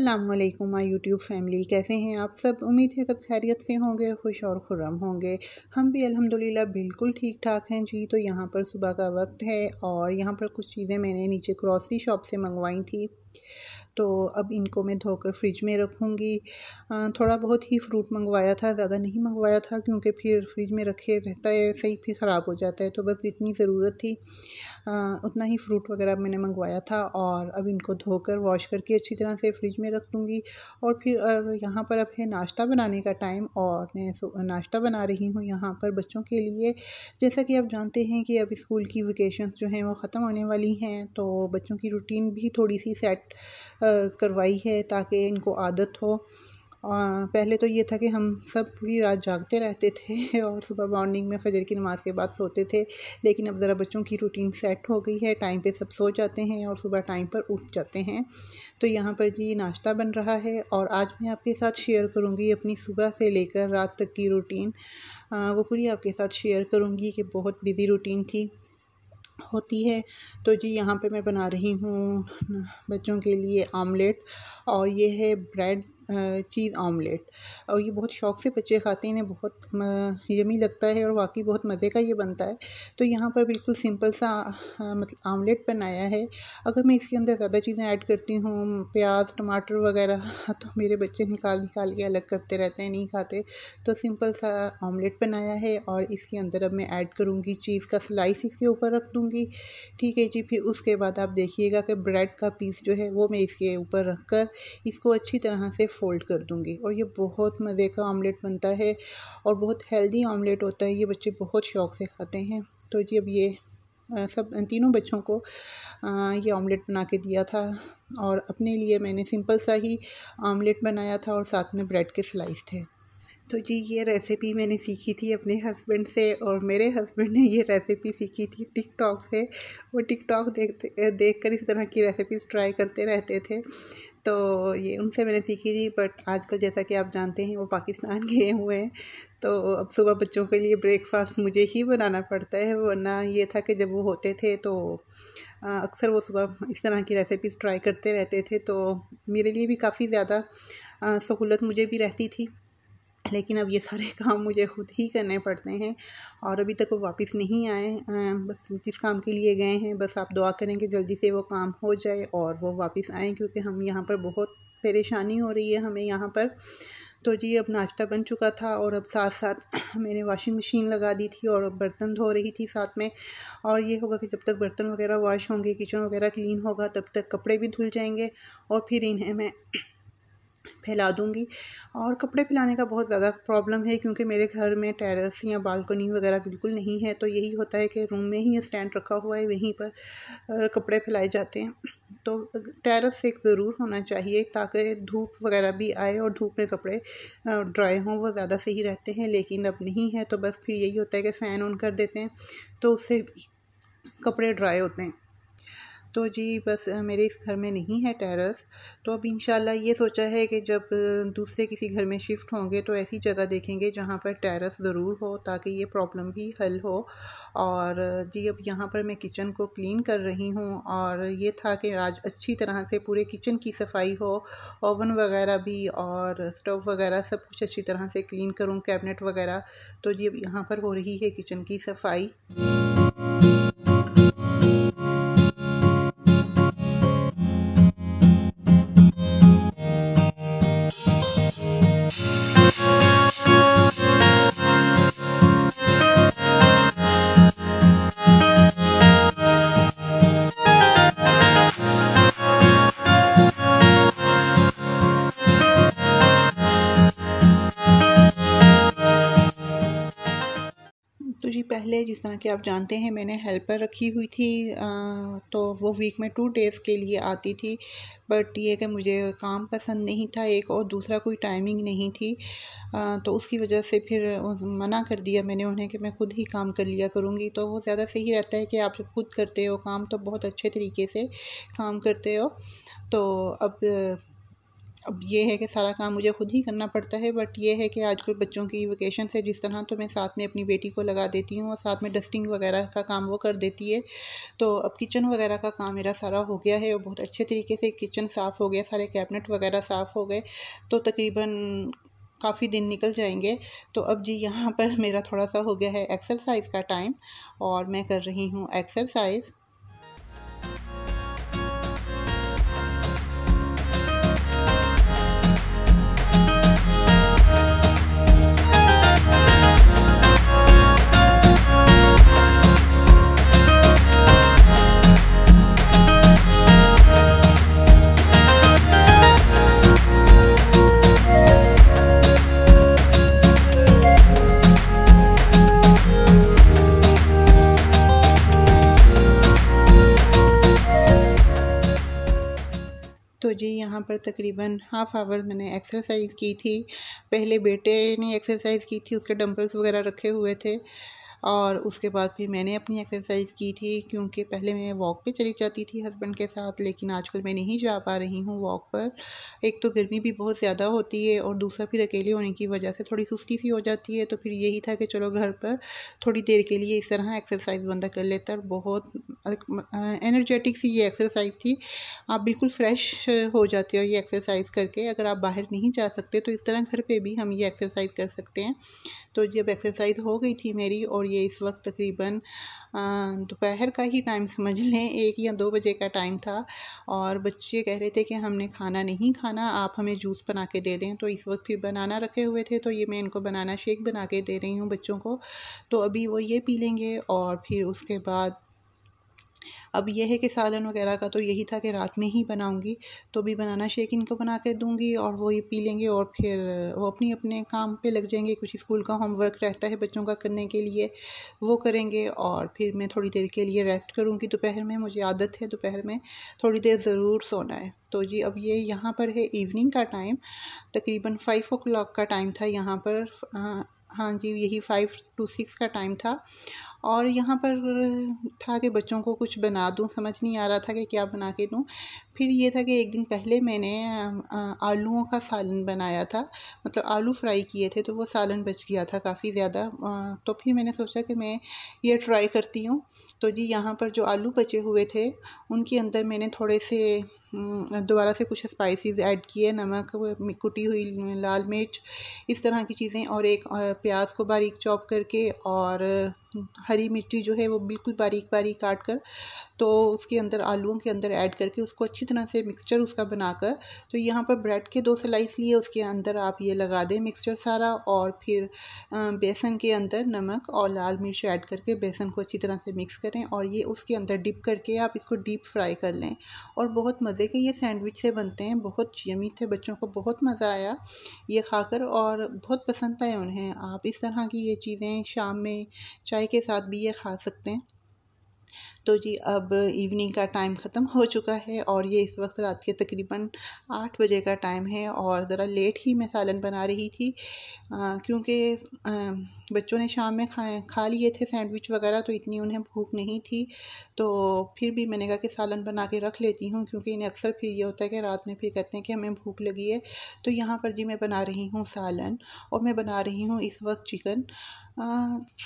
Aslam my YouTube family कैसे हैं आप सब उम्मीद है सब खैरियत से होंगे खुश और खुरम होंगे हम भी अल्हम्दुलिल्लाह बिल्कुल ठीक ठाक हैं जी तो यहाँ पर सुबह का वक्त है और यहाँ पर कुछ चीज़ें मैंने नीचे क्रॉसरी शॉप से मंगवाई थी तो अब इनको मैं धोकर फ्रिज में रखूँगी थोड़ा बहुत ही फ्रूट मंगवाया था ज़्यादा नहीं मंगवाया था क्योंकि फिर फ्रिज में रखे रहता है ऐसे ही फिर ख़राब हो जाता है तो बस जितनी ज़रूरत थी आ, उतना ही फ्रूट वगैरह मैंने मंगवाया था और अब इनको धोकर वॉश करके अच्छी तरह से फ्रिज में रख दूँगी और फिर यहाँ पर अब है नाश्ता बनाने का टाइम और मैं नाश्ता बना रही हूँ यहाँ पर बच्चों के लिए जैसा कि आप जानते हैं कि अब स्कूल की वेकेशन जो हैं वो ख़त्म होने वाली हैं तो बच्चों की रूटीन भी थोड़ी सी सेट सेट uh, करवाई है ताकि इनको आदत हो पहले तो ये था कि हम सब पूरी रात जागते रहते थे और सुबह मॉर्निंग में फजर की नमाज़ के बाद सोते थे लेकिन अब ज़रा बच्चों की रूटीन सेट हो गई है टाइम पे सब सो जाते हैं और सुबह टाइम पर उठ जाते हैं तो यहाँ पर जी नाश्ता बन रहा है और आज मैं आपके साथ शेयर करूँगी अपनी सुबह से लेकर रात तक की रूटीन वो पूरी आपके साथ शेयर करूँगी कि बहुत बिज़ी रूटीन थी होती है तो जी यहाँ पे मैं बना रही हूँ बच्चों के लिए आमलेट और ये है ब्रेड चीज़ ऑमलेट और ये बहुत शौक़ से बच्चे खाते हैं इन्हें बहुत यमी लगता है और वाकई बहुत मज़े का ये बनता है तो यहाँ पर बिल्कुल सिंपल सा मतलब आमलेट बनाया है अगर मैं इसके अंदर ज़्यादा चीज़ें ऐड करती हूँ प्याज टमाटर वगैरह हाँ, तो मेरे बच्चे निकाल निकाल के अलग करते रहते हैं नहीं खाते तो सिंपल सा ऑमलेट बनाया है और इसके अंदर अब मैं ऐड करूँगी चीज़ का स्लाइस इसके ऊपर रख दूँगी ठीक है जी फिर उसके बाद आप देखिएगा कि ब्रेड का पीस जो है वो मैं इसके ऊपर रख कर इसको अच्छी तरह से फ़ोल्ड कर दूँगी और ये बहुत मज़े का आमलेट बनता है और बहुत हेल्दी आमलेट होता है ये बच्चे बहुत शौक़ से खाते हैं तो जी अब ये सब तीनों बच्चों को ये ऑमलेट बना के दिया था और अपने लिए मैंने सिंपल सा ही आमलेट बनाया था और साथ में ब्रेड के स्लाइस थे तो जी ये रेसिपी मैंने सीखी थी अपने हस्बैंड से और मेरे हस्बैंड ने ये रेसिपी सीखी थी टिकटॉक से वो टिकटॉक देखते देख कर इस तरह की रेसिपीज़ ट्राई करते रहते थे तो ये उनसे मैंने सीखी थी बट आजकल जैसा कि आप जानते हैं वो पाकिस्तान गए हुए हैं तो अब सुबह बच्चों के लिए ब्रेकफास्ट मुझे ही बनाना पड़ता है वरना ये था कि जब वो होते थे तो अक्सर वो सुबह इस तरह की रेसिपीज़ ट्राई करते रहते थे तो मेरे लिए भी काफ़ी ज़्यादा सहूलत मुझे भी रहती थी लेकिन अब ये सारे काम मुझे खुद ही करने पड़ते हैं और अभी तक वो वापस नहीं आए बस जिस काम के लिए गए हैं बस आप दुआ करें कि जल्दी से वो काम हो जाए और वो वापस आएँ क्योंकि हम यहाँ पर बहुत परेशानी हो रही है हमें यहाँ पर तो जी अब नाश्ता बन चुका था और अब साथ साथ मैंने वाशिंग मशीन लगा दी थी और अब बर्तन धो रही थी साथ में और ये होगा कि जब तक बर्तन वगैरह वॉश होंगे किचन वगैरह क्लीन होगा तब तक कपड़े भी धुल जाएंगे और फिर इन्हें मैं फैला दूँगी और कपड़े फैलाने का बहुत ज़्यादा प्रॉब्लम है क्योंकि मेरे घर में टेरेस या बालकनी वगैरह बिल्कुल नहीं है तो यही होता है कि रूम में ही स्टैंड रखा हुआ है वहीं पर कपड़े फैलाए जाते हैं तो टेरेस एक ज़रूर होना चाहिए ताकि धूप वगैरह भी आए और धूप में कपड़े ड्राई हों वो ज़्यादा सही रहते हैं लेकिन अब नहीं है तो बस फिर यही होता है कि फ़ैन ऑन कर देते हैं तो उससे कपड़े ड्राई होते हैं तो जी बस मेरे इस घर में नहीं है टेरेस तो अब इंशाल्लाह ये सोचा है कि जब दूसरे किसी घर में शिफ्ट होंगे तो ऐसी जगह देखेंगे जहाँ पर टेरेस ज़रूर हो ताकि ये प्रॉब्लम भी हल हो और जी अब यहाँ पर मैं किचन को क्लीन कर रही हूँ और ये था कि आज अच्छी तरह से पूरे किचन की सफाई हो ओवन वगैरह भी और स्टोव वगैरह सब कुछ अच्छी तरह से क्लीन करूँ कैबिनेट वगैरह तो जी अब यहाँ पर हो रही है किचन की सफाई जिस तरह की आप जानते हैं मैंने हेल्पर रखी हुई थी आ, तो वो वीक में टू डेज़ के लिए आती थी बट ये कि मुझे काम पसंद नहीं था एक और दूसरा कोई टाइमिंग नहीं थी आ, तो उसकी वजह से फिर मना कर दिया मैंने उन्हें कि मैं खुद ही काम कर लिया करूँगी तो वो ज़्यादा सही रहता है कि आप जब खुद करते हो काम तो बहुत अच्छे तरीके से काम करते हो तो अब अब ये है कि सारा काम मुझे खुद ही करना पड़ता है बट ये है कि आजकल बच्चों की वेकेशन है जिस तरह तो मैं साथ में अपनी बेटी को लगा देती हूँ और साथ में डस्टिंग वगैरह का काम वो कर देती है तो अब किचन वगैरह का काम मेरा सारा हो गया है और बहुत अच्छे तरीके से किचन साफ़ हो गया सारे कैबिनेट वगैरह साफ़ हो गए तो तकरीबन काफ़ी दिन निकल जाएंगे तो अब जी यहाँ पर मेरा थोड़ा सा हो गया है एक्सरसाइज का टाइम और मैं कर रही हूँ एक्सरसाइज़ पर तकरीबन हाफ आवर मैंने एक्सरसाइज की थी पहले बेटे ने एक्सरसाइज की थी उसके डम्बल्स वगैरह रखे हुए थे और उसके बाद फिर मैंने अपनी एक्सरसाइज की थी क्योंकि पहले मैं वॉक पे चली जाती थी हस्बैंड के साथ लेकिन आजकल मैं नहीं जा पा रही हूँ वॉक पर एक तो गर्मी भी बहुत ज़्यादा होती है और दूसरा फिर अकेले होने की वजह से थोड़ी सुस्ती सी हो जाती है तो फिर यही था कि चलो घर पर थोड़ी देर के लिए इस तरह एक्सरसाइज बंदा कर लेता और बहुत एनर्जेटिक सी ये एक्सरसाइज थी आप बिल्कुल फ्रेश हो जाते हो ये एक्सरसाइज करके अगर आप बाहर नहीं जा सकते तो इस तरह घर पर भी हम ये एक्सरसाइज कर सकते हैं तो जब एक्सरसाइज हो गई थी मेरी और ये इस वक्त तकरीबन दोपहर का ही टाइम समझ लें एक या दो बजे का टाइम था और बच्चे कह रहे थे कि हमने खाना नहीं खाना आप हमें जूस बना के दे दें तो इस वक्त फिर बनाना रखे हुए थे तो ये मैं इनको बनाना शेक बना के दे रही हूँ बच्चों को तो अभी वो ये पी लेंगे और फिर उसके बाद अब यह है कि सालन वगैरह का तो यही था कि रात में ही बनाऊंगी तो भी बनाना शेक इनको बना के दूंगी और वो ये पी लेंगे और फिर वो अपने अपने काम पे लग जाएंगे कुछ स्कूल का होमवर्क रहता है बच्चों का करने के लिए वो करेंगे और फिर मैं थोड़ी देर के लिए रेस्ट करूँगी दोपहर में मुझे आदत है दोपहर में थोड़ी देर ज़रूर सोना है तो जी अब ये यहाँ पर है इवनिंग का टाइम तकरीबन फ़ाइव ओ का टाइम था यहाँ पर हाँ जी यही फाइव टू सिक्स का टाइम था और यहाँ पर था कि बच्चों को कुछ बना दूँ समझ नहीं आ रहा था कि क्या बना के दूँ फिर ये था कि एक दिन पहले मैंने आलूओं का सालन बनाया था मतलब आलू फ्राई किए थे तो वो सालन बच गया था काफ़ी ज़्यादा तो फिर मैंने सोचा कि मैं ये ट्राई करती हूँ तो जी यहाँ पर जो आलू बचे हुए थे उनके अंदर मैंने थोड़े से हम्म, दोबारा से कुछ स्पाइसेस ऐड किए नमक कुटी हुई लाल मिर्च इस तरह की चीज़ें और एक प्याज को बारीक चॉप करके और हरी मिर्ची जो है वो बिल्कुल बारीक बारीक काट कर तो उसके अंदर आलूओं के अंदर ऐड करके उसको अच्छी तरह से मिक्सचर उसका बनाकर तो यहाँ पर ब्रेड के दो स्लाइस लिए उसके अंदर आप ये लगा दें मिक्सचर सारा और फिर बेसन के अंदर नमक और लाल मिर्च ऐड करके बेसन को अच्छी तरह से मिक्स करें और ये उसके अंदर डिप करके आप इसको डीप फ्राई कर लें और बहुत मज़े के ये सैंडविच से बनते हैं बहुत यमी थे बच्चों को बहुत मज़ा आया ये खाकर और बहुत पसंद आए उन्हें आप इस तरह की ये चीज़ें शाम में चाहे चाय के साथ भी ये खा सकते हैं तो जी अब इवनिंग का टाइम ख़त्म हो चुका है और ये इस वक्त रात के तकरीबन आठ बजे का टाइम है और ज़रा लेट ही मैं सालन बना रही थी क्योंकि बच्चों ने शाम में खाए खा लिए थे सैंडविच वगैरह तो इतनी उन्हें भूख नहीं थी तो फिर भी मैंने कहा कि सालन बना के रख लेती हूँ क्योंकि इन्हें अक्सर फिर ये होता है कि रात में फिर कहते हैं कि हमें भूख लगी है तो यहाँ पर जी मैं बना रही हूँ सालन और मैं बना रही हूँ इस वक्त चिकन आ,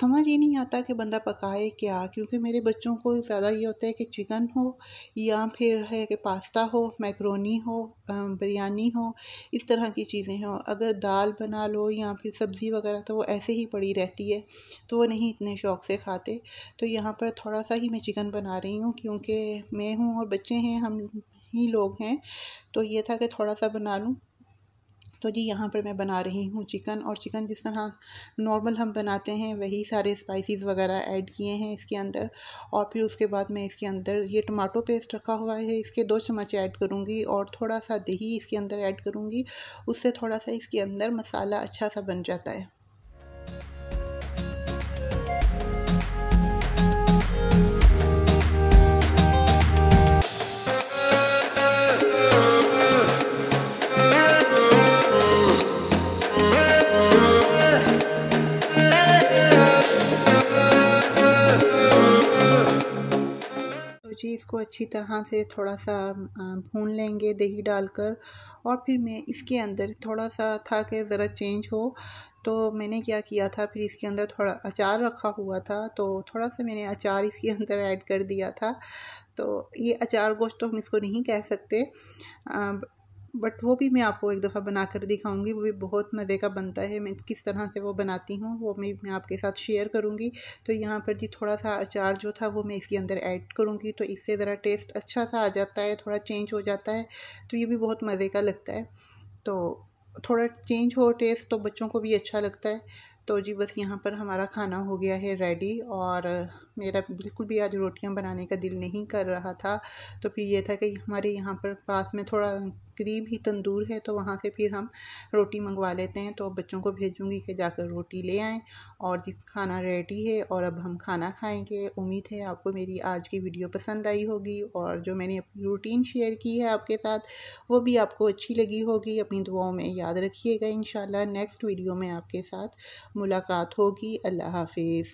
समझ ही नहीं आता कि बंदा पकाए क्या क्योंकि मेरे बच्चों को ज़्यादा ये होता है कि चिकन हो या फिर है कि पास्ता हो मैक्रोनी हो बिरयानी हो इस तरह की चीज़ें हों अगर दाल बना लो या फिर सब्ज़ी वगैरह तो वो ऐसे ही पड़ी रहती है तो वो नहीं इतने शौक़ से खाते तो यहाँ पर थोड़ा सा ही मैं चिकन बना रही हूँ क्योंकि मैं हूँ और बच्चे हैं हम ही लोग हैं तो ये था कि थोड़ा सा बना लूँ तो जी यहाँ पर मैं बना रही हूँ चिकन और चिकन जिस तरह नॉर्मल हम बनाते हैं वही सारे स्पाइसेस वगैरह ऐड किए हैं इसके अंदर और फिर उसके बाद मैं इसके अंदर ये टमाटो पेस्ट रखा हुआ है इसके दो चम्मच ऐड करूँगी और थोड़ा सा दही इसके अंदर ऐड करूँगी उससे थोड़ा सा इसके अंदर मसाला अच्छा सा बन जाता है जी इसको अच्छी तरह से थोड़ा सा भून लेंगे दही डालकर और फिर मैं इसके अंदर थोड़ा सा था कि ज़रा चेंज हो तो मैंने क्या किया था फिर इसके अंदर थोड़ा अचार रखा हुआ था तो थोड़ा सा मैंने अचार इसके अंदर ऐड कर दिया था तो ये अचार गोश्त तो हम इसको नहीं कह सकते बट वो भी मैं आपको एक दफ़ा बना कर दिखाऊँगी वो भी बहुत मज़े का बनता है मैं किस तरह से वो बनाती हूँ वो मैं मैं आपके साथ शेयर करूँगी तो यहाँ पर जी थोड़ा सा अचार जो था वो मैं इसके अंदर ऐड करूँगी तो इससे ज़रा टेस्ट अच्छा सा आ जाता है थोड़ा चेंज हो जाता है तो ये भी बहुत मज़े का लगता है तो थोड़ा चेंज हो टेस्ट तो बच्चों को भी अच्छा लगता है तो जी बस यहाँ पर हमारा खाना हो गया है रेडी और मेरा बिल्कुल भी आज रोटियाँ बनाने का दिल नहीं कर रहा था तो फिर ये था कि हमारे यहाँ पर पास में थोड़ा करीब ही तंदूर है तो वहाँ से फिर हम रोटी मंगवा लेते हैं तो बच्चों को भेजूँगी कि जाकर रोटी ले आएँ और जिस खाना रेडी है और अब हम खाना खाएँगे उम्मीद है आपको मेरी आज की वीडियो पसंद आई होगी और जो मैंने अपनी रूटीन शेयर की है आपके साथ वो भी आपको अच्छी लगी होगी अपनी दुआओं में याद रखिएगा इन नेक्स्ट वीडियो में आपके साथ मुलाकात होगी अल्लाह हाफिज़